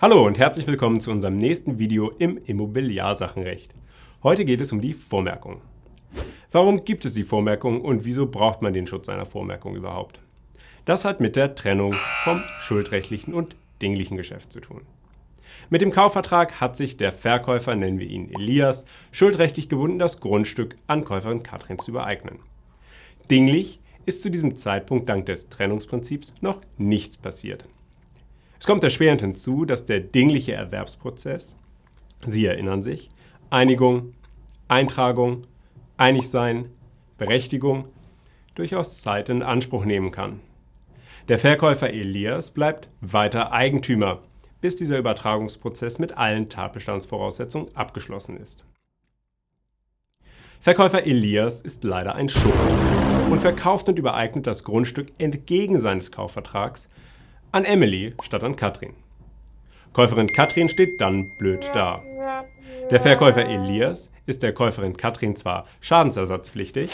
Hallo und herzlich willkommen zu unserem nächsten Video im Immobiliarsachenrecht. Heute geht es um die Vormerkung. Warum gibt es die Vormerkung und wieso braucht man den Schutz einer Vormerkung überhaupt? Das hat mit der Trennung vom schuldrechtlichen und dinglichen Geschäft zu tun. Mit dem Kaufvertrag hat sich der Verkäufer, nennen wir ihn Elias, schuldrechtlich gebunden, das Grundstück an Käuferin Katrin zu übereignen. Dinglich ist zu diesem Zeitpunkt dank des Trennungsprinzips noch nichts passiert. Es kommt erschwerend hinzu, dass der dingliche Erwerbsprozess, Sie erinnern sich, Einigung, Eintragung, Einigsein, Berechtigung durchaus Zeit in Anspruch nehmen kann. Der Verkäufer Elias bleibt weiter Eigentümer, bis dieser Übertragungsprozess mit allen Tatbestandsvoraussetzungen abgeschlossen ist. Verkäufer Elias ist leider ein Schuft und verkauft und übereignet das Grundstück entgegen seines Kaufvertrags an Emily statt an Katrin. Käuferin Katrin steht dann blöd da. Der Verkäufer Elias ist der Käuferin Katrin zwar schadensersatzpflichtig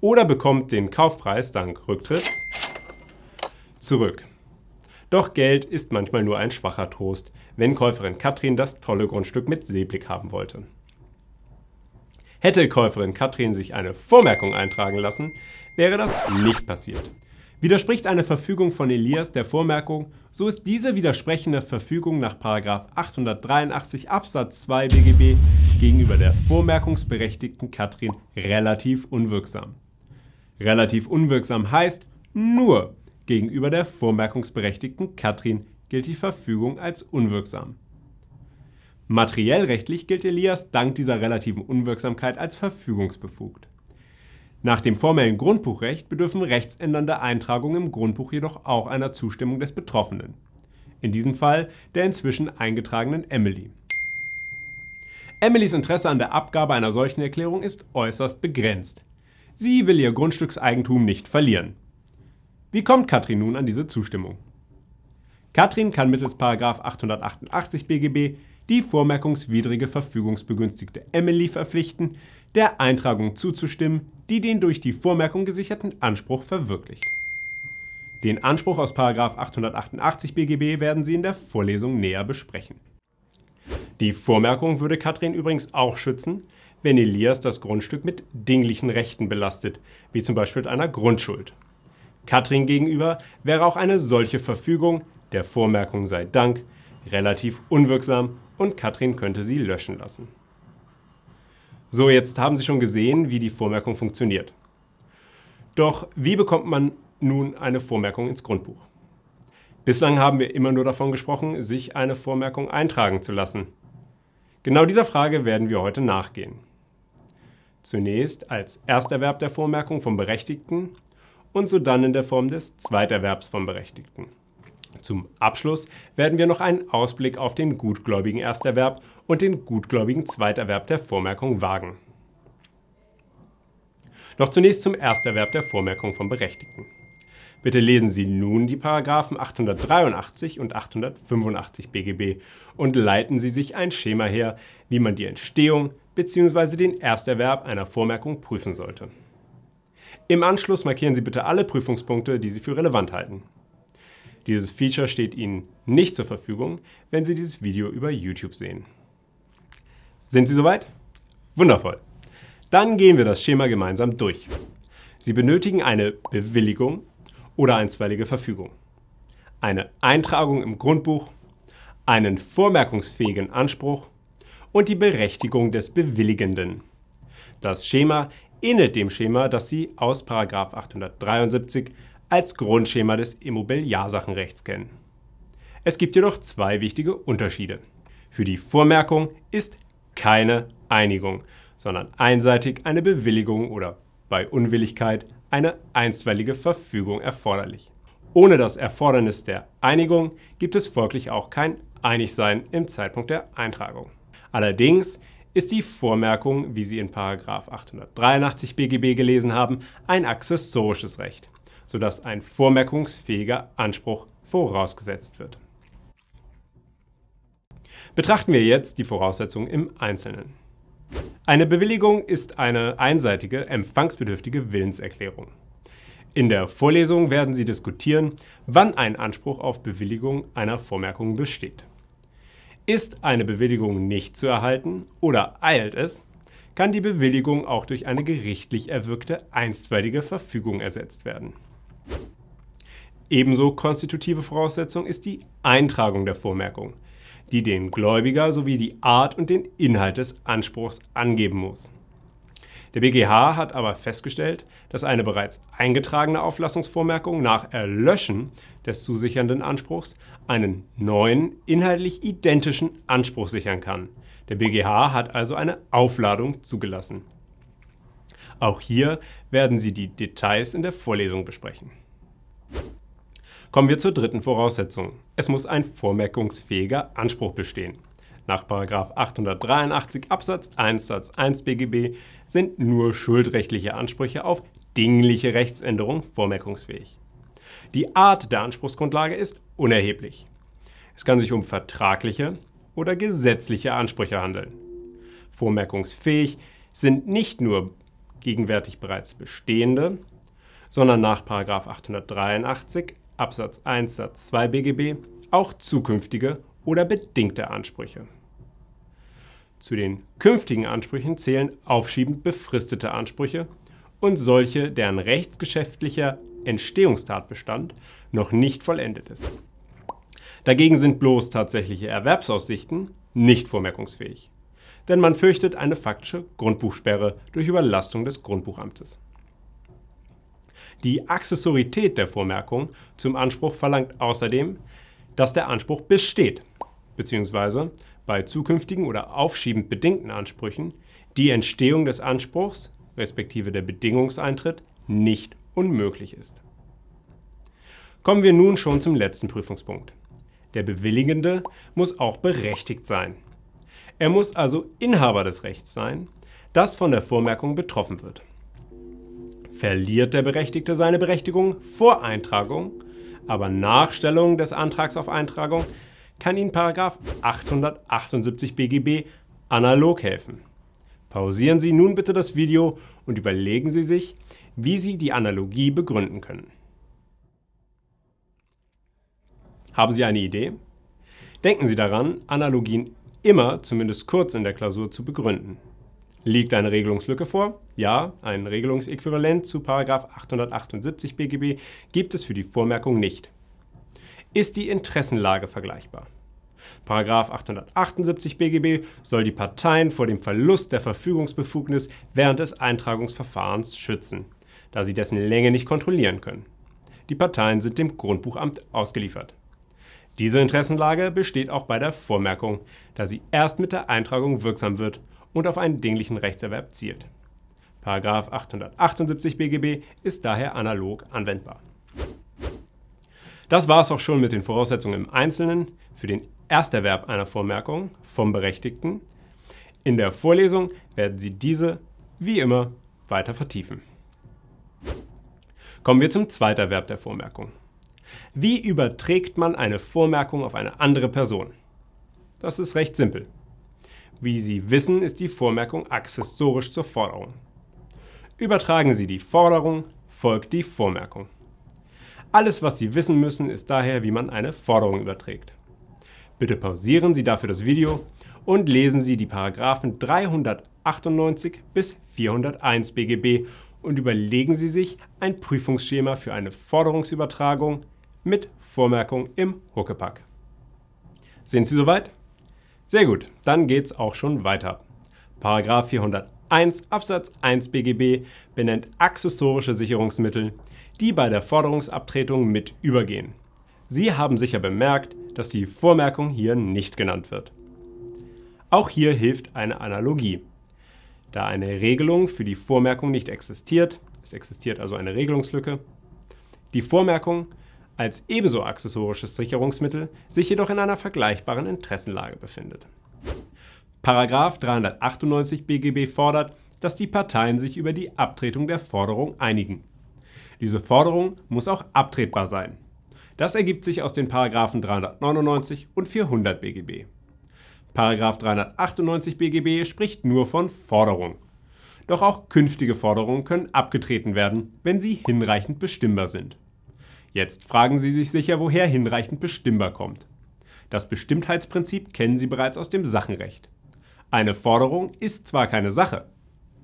oder bekommt den Kaufpreis dank Rücktritts zurück. Doch Geld ist manchmal nur ein schwacher Trost, wenn Käuferin Katrin das tolle Grundstück mit Seeblick haben wollte. Hätte Käuferin Katrin sich eine Vormerkung eintragen lassen, wäre das nicht passiert. Widerspricht eine Verfügung von Elias der Vormerkung, so ist diese widersprechende Verfügung nach 883 Absatz 2 BGB gegenüber der vormerkungsberechtigten Katrin relativ unwirksam. Relativ unwirksam heißt, nur gegenüber der vormerkungsberechtigten Katrin gilt die Verfügung als unwirksam. Materiellrechtlich gilt Elias dank dieser relativen Unwirksamkeit als verfügungsbefugt. Nach dem formellen Grundbuchrecht bedürfen rechtsändernde Eintragungen im Grundbuch jedoch auch einer Zustimmung des Betroffenen. In diesem Fall der inzwischen eingetragenen Emily. Emilys Interesse an der Abgabe einer solchen Erklärung ist äußerst begrenzt. Sie will ihr Grundstückseigentum nicht verlieren. Wie kommt Katrin nun an diese Zustimmung? Katrin kann mittels 888 BGB die vormerkungswidrige verfügungsbegünstigte Emily verpflichten, der Eintragung zuzustimmen, die den durch die Vormerkung gesicherten Anspruch verwirklicht. Den Anspruch aus 888 BGB werden Sie in der Vorlesung näher besprechen. Die Vormerkung würde Katrin übrigens auch schützen, wenn Elias das Grundstück mit dinglichen Rechten belastet, wie zum Beispiel mit einer Grundschuld. Katrin gegenüber wäre auch eine solche Verfügung, der Vormerkung sei Dank, relativ unwirksam und Katrin könnte sie löschen lassen. So, jetzt haben Sie schon gesehen, wie die Vormerkung funktioniert. Doch wie bekommt man nun eine Vormerkung ins Grundbuch? Bislang haben wir immer nur davon gesprochen, sich eine Vormerkung eintragen zu lassen. Genau dieser Frage werden wir heute nachgehen. Zunächst als Ersterwerb der Vormerkung vom Berechtigten und sodann in der Form des Zweiterwerbs vom Berechtigten. Zum Abschluss werden wir noch einen Ausblick auf den gutgläubigen Ersterwerb und den gutgläubigen Zweiterwerb der Vormerkung wagen. Noch zunächst zum Ersterwerb der Vormerkung vom Berechtigten. Bitte lesen Sie nun die Paragraphen 883 und 885 BGB und leiten Sie sich ein Schema her, wie man die Entstehung bzw. den Ersterwerb einer Vormerkung prüfen sollte. Im Anschluss markieren Sie bitte alle Prüfungspunkte, die Sie für relevant halten. Dieses Feature steht Ihnen nicht zur Verfügung, wenn Sie dieses Video über YouTube sehen. Sind Sie soweit? Wundervoll. Dann gehen wir das Schema gemeinsam durch. Sie benötigen eine Bewilligung oder einstweilige Verfügung, eine Eintragung im Grundbuch, einen vormerkungsfähigen Anspruch und die Berechtigung des Bewilligenden. Das Schema ähnelt dem Schema, das Sie aus 873 als Grundschema des Immobiliarsachenrechts kennen. Es gibt jedoch zwei wichtige Unterschiede. Für die Vormerkung ist keine Einigung, sondern einseitig eine Bewilligung oder bei Unwilligkeit eine einstweilige Verfügung erforderlich. Ohne das Erfordernis der Einigung gibt es folglich auch kein Einigsein im Zeitpunkt der Eintragung. Allerdings ist die Vormerkung, wie Sie in 883 BGB gelesen haben, ein accessorisches Recht, sodass ein vormerkungsfähiger Anspruch vorausgesetzt wird. Betrachten wir jetzt die Voraussetzungen im Einzelnen. Eine Bewilligung ist eine einseitige, empfangsbedürftige Willenserklärung. In der Vorlesung werden Sie diskutieren, wann ein Anspruch auf Bewilligung einer Vormerkung besteht. Ist eine Bewilligung nicht zu erhalten oder eilt es, kann die Bewilligung auch durch eine gerichtlich erwirkte einstweilige Verfügung ersetzt werden. Ebenso konstitutive Voraussetzung ist die Eintragung der Vormerkung – die den Gläubiger sowie die Art und den Inhalt des Anspruchs angeben muss. Der BGH hat aber festgestellt, dass eine bereits eingetragene Auflassungsvormerkung nach Erlöschen des zusichernden Anspruchs einen neuen, inhaltlich identischen Anspruch sichern kann. Der BGH hat also eine Aufladung zugelassen. Auch hier werden Sie die Details in der Vorlesung besprechen. Kommen wir zur dritten Voraussetzung. Es muss ein vormerkungsfähiger Anspruch bestehen. Nach 883 Absatz 1 Satz 1 BGB sind nur schuldrechtliche Ansprüche auf dingliche Rechtsänderung vormerkungsfähig. Die Art der Anspruchsgrundlage ist unerheblich. Es kann sich um vertragliche oder gesetzliche Ansprüche handeln. Vormerkungsfähig sind nicht nur gegenwärtig bereits bestehende, sondern nach 883 Absatz 1 Satz 2 BGB auch zukünftige oder bedingte Ansprüche. Zu den künftigen Ansprüchen zählen aufschiebend befristete Ansprüche und solche, deren rechtsgeschäftlicher Entstehungstatbestand noch nicht vollendet ist. Dagegen sind bloß tatsächliche Erwerbsaussichten nicht vormerkungsfähig, denn man fürchtet eine faktische Grundbuchsperre durch Überlastung des Grundbuchamtes. Die Accessorität der Vormerkung zum Anspruch verlangt außerdem, dass der Anspruch besteht, bzw. bei zukünftigen oder aufschiebend bedingten Ansprüchen die Entstehung des Anspruchs respektive der Bedingungseintritt nicht unmöglich ist. Kommen wir nun schon zum letzten Prüfungspunkt. Der Bewilligende muss auch berechtigt sein. Er muss also Inhaber des Rechts sein, das von der Vormerkung betroffen wird verliert der Berechtigte seine Berechtigung vor Eintragung, aber nach Stellung des Antrags auf Eintragung kann Ihnen 878 BGB analog helfen. Pausieren Sie nun bitte das Video und überlegen Sie sich, wie Sie die Analogie begründen können. Haben Sie eine Idee? Denken Sie daran, Analogien immer zumindest kurz in der Klausur zu begründen. Liegt eine Regelungslücke vor? Ja, ein Regelungsäquivalent zu 878 BGB gibt es für die Vormerkung nicht. Ist die Interessenlage vergleichbar? 878 BGB soll die Parteien vor dem Verlust der Verfügungsbefugnis während des Eintragungsverfahrens schützen, da sie dessen Länge nicht kontrollieren können. Die Parteien sind dem Grundbuchamt ausgeliefert. Diese Interessenlage besteht auch bei der Vormerkung, da sie erst mit der Eintragung wirksam wird und auf einen dinglichen Rechtserwerb zielt. 878 BGB ist daher analog anwendbar. Das war es auch schon mit den Voraussetzungen im Einzelnen für den Ersterwerb einer Vormerkung vom Berechtigten. In der Vorlesung werden Sie diese, wie immer, weiter vertiefen. Kommen wir zum zweiten Verb der Vormerkung. Wie überträgt man eine Vormerkung auf eine andere Person? Das ist recht simpel. Wie Sie wissen, ist die Vormerkung accessorisch zur Forderung. Übertragen Sie die Forderung, folgt die Vormerkung. Alles, was Sie wissen müssen, ist daher, wie man eine Forderung überträgt. Bitte pausieren Sie dafür das Video und lesen Sie die Paragraphen 398 bis 401 BGB und überlegen Sie sich ein Prüfungsschema für eine Forderungsübertragung mit Vormerkung im Huckepack. Sind Sie soweit? Sehr gut, dann geht's auch schon weiter. Paragraph 401 Absatz 1 BGB benennt accessorische Sicherungsmittel, die bei der Forderungsabtretung mit übergehen. Sie haben sicher bemerkt, dass die Vormerkung hier nicht genannt wird. Auch hier hilft eine Analogie. Da eine Regelung für die Vormerkung nicht existiert, es existiert also eine Regelungslücke, die Vormerkung als ebenso accessorisches Sicherungsmittel sich jedoch in einer vergleichbaren Interessenlage befindet. Paragraf 398 BGB fordert, dass die Parteien sich über die Abtretung der Forderung einigen. Diese Forderung muss auch abtretbar sein. Das ergibt sich aus den Paragraphen 399 und 400 BGB. Paragraph 398 BGB spricht nur von Forderung. Doch auch künftige Forderungen können abgetreten werden, wenn sie hinreichend bestimmbar sind. Jetzt fragen Sie sich sicher, woher hinreichend bestimmbar kommt. Das Bestimmtheitsprinzip kennen Sie bereits aus dem Sachenrecht. Eine Forderung ist zwar keine Sache,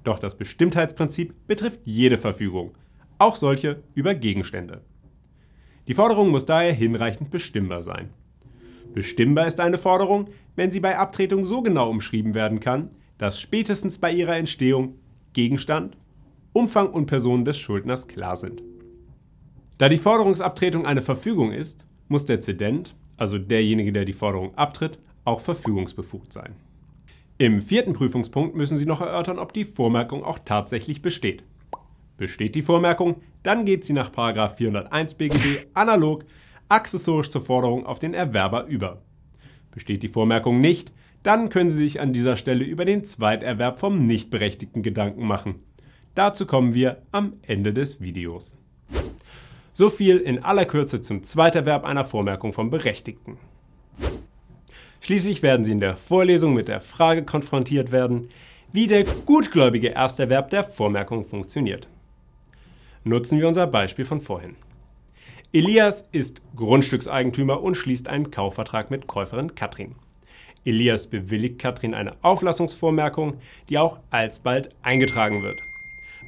doch das Bestimmtheitsprinzip betrifft jede Verfügung, auch solche über Gegenstände. Die Forderung muss daher hinreichend bestimmbar sein. Bestimmbar ist eine Forderung, wenn sie bei Abtretung so genau umschrieben werden kann, dass spätestens bei ihrer Entstehung Gegenstand, Umfang und Person des Schuldners klar sind. Da die Forderungsabtretung eine Verfügung ist, muss der Zedent, also derjenige, der die Forderung abtritt, auch verfügungsbefugt sein. Im vierten Prüfungspunkt müssen Sie noch erörtern, ob die Vormerkung auch tatsächlich besteht. Besteht die Vormerkung, dann geht sie nach 401 BGB analog accessorisch zur Forderung auf den Erwerber über. Besteht die Vormerkung nicht, dann können Sie sich an dieser Stelle über den Zweiterwerb vom nicht berechtigten Gedanken machen. Dazu kommen wir am Ende des Videos. So viel in aller Kürze zum Zweiterwerb einer Vormerkung vom Berechtigten. Schließlich werden Sie in der Vorlesung mit der Frage konfrontiert werden, wie der gutgläubige Ersterwerb der Vormerkung funktioniert. Nutzen wir unser Beispiel von vorhin. Elias ist Grundstückseigentümer und schließt einen Kaufvertrag mit Käuferin Katrin. Elias bewilligt Katrin eine Auflassungsvormerkung, die auch alsbald eingetragen wird.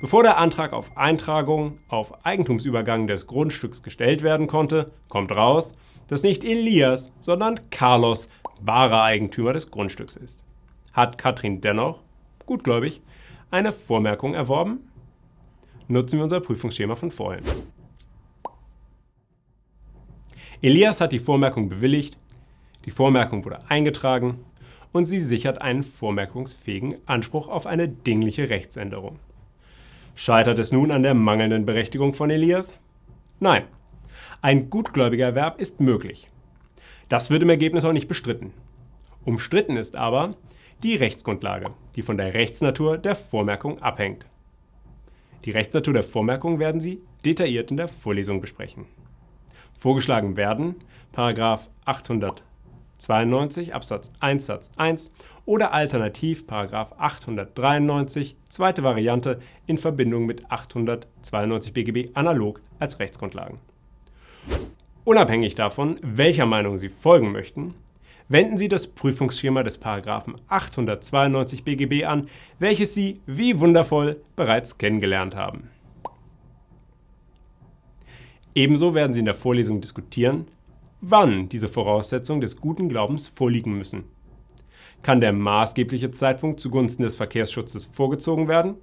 Bevor der Antrag auf Eintragung auf Eigentumsübergang des Grundstücks gestellt werden konnte, kommt raus, dass nicht Elias, sondern Carlos wahrer Eigentümer des Grundstücks ist. Hat Katrin dennoch, gutgläubig, eine Vormerkung erworben? Nutzen wir unser Prüfungsschema von vorhin. Elias hat die Vormerkung bewilligt, die Vormerkung wurde eingetragen und sie sichert einen vormerkungsfähigen Anspruch auf eine dingliche Rechtsänderung. Scheitert es nun an der mangelnden Berechtigung von Elias? Nein. Ein gutgläubiger Erwerb ist möglich. Das wird im Ergebnis auch nicht bestritten. Umstritten ist aber die Rechtsgrundlage, die von der Rechtsnatur der Vormerkung abhängt. Die Rechtsnatur der Vormerkung werden Sie detailliert in der Vorlesung besprechen. Vorgeschlagen werden 892 Absatz 1 Satz 1 oder alternativ 893 zweite Variante in Verbindung mit 892 BGB analog als Rechtsgrundlagen. Unabhängig davon, welcher Meinung Sie folgen möchten, wenden Sie das Prüfungsschema des 892 BGB an, welches Sie, wie wundervoll, bereits kennengelernt haben. Ebenso werden Sie in der Vorlesung diskutieren, wann diese Voraussetzungen des guten Glaubens vorliegen müssen kann der maßgebliche Zeitpunkt zugunsten des Verkehrsschutzes vorgezogen werden?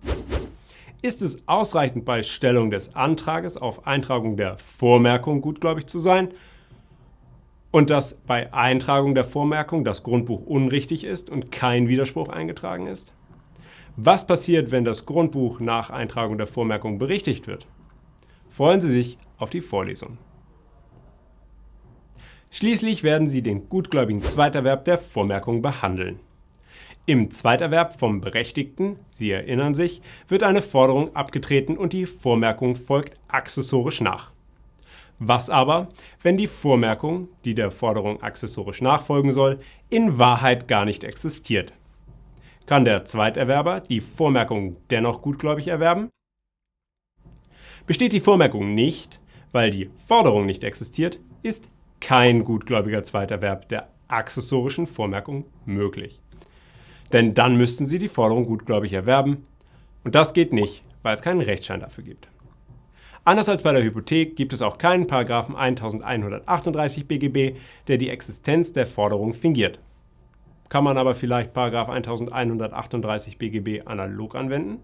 Ist es ausreichend, bei Stellung des Antrages auf Eintragung der Vormerkung gutgläubig zu sein? Und dass bei Eintragung der Vormerkung das Grundbuch unrichtig ist und kein Widerspruch eingetragen ist? Was passiert, wenn das Grundbuch nach Eintragung der Vormerkung berichtigt wird? Freuen Sie sich auf die Vorlesung. Schließlich werden sie den gutgläubigen Zweiterwerb der Vormerkung behandeln. Im Zweiterwerb vom Berechtigten, Sie erinnern sich, wird eine Forderung abgetreten und die Vormerkung folgt accessorisch nach. Was aber, wenn die Vormerkung, die der Forderung accessorisch nachfolgen soll, in Wahrheit gar nicht existiert? Kann der Zweiterwerber die Vormerkung dennoch gutgläubig erwerben? Besteht die Vormerkung nicht, weil die Forderung nicht existiert, ist kein gutgläubiger Zweiterwerb der accessorischen Vormerkung möglich. Denn dann müssten Sie die Forderung gutgläubig erwerben und das geht nicht, weil es keinen Rechtsschein dafür gibt. Anders als bei der Hypothek gibt es auch keinen Paragraphen 1138 BGB, der die Existenz der Forderung fingiert. Kann man aber vielleicht Paragraph 1138 BGB analog anwenden?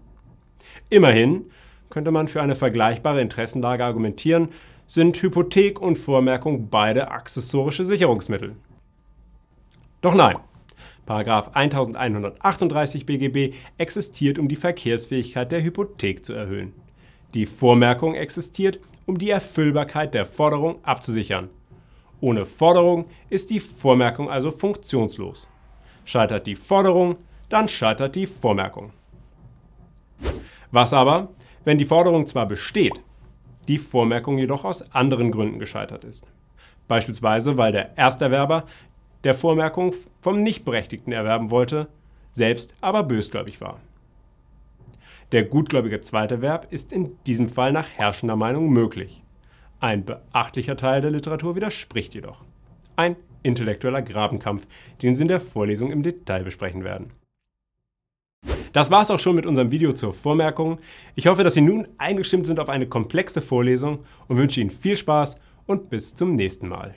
Immerhin könnte man für eine vergleichbare Interessenlage argumentieren, sind Hypothek und Vormerkung beide accessorische Sicherungsmittel. Doch nein. Paragraf 1138 BGB existiert, um die Verkehrsfähigkeit der Hypothek zu erhöhen. Die Vormerkung existiert, um die Erfüllbarkeit der Forderung abzusichern. Ohne Forderung ist die Vormerkung also funktionslos. Scheitert die Forderung, dann scheitert die Vormerkung. Was aber, wenn die Forderung zwar besteht, die Vormerkung jedoch aus anderen Gründen gescheitert ist. Beispielsweise, weil der Ersterwerber der Vormerkung vom Nichtberechtigten erwerben wollte, selbst aber bösgläubig war. Der gutgläubige Zweiterwerb ist in diesem Fall nach herrschender Meinung möglich. Ein beachtlicher Teil der Literatur widerspricht jedoch. Ein intellektueller Grabenkampf, den Sie in der Vorlesung im Detail besprechen werden. Das war's auch schon mit unserem Video zur Vormerkung. Ich hoffe, dass Sie nun eingestimmt sind auf eine komplexe Vorlesung und wünsche Ihnen viel Spaß und bis zum nächsten Mal.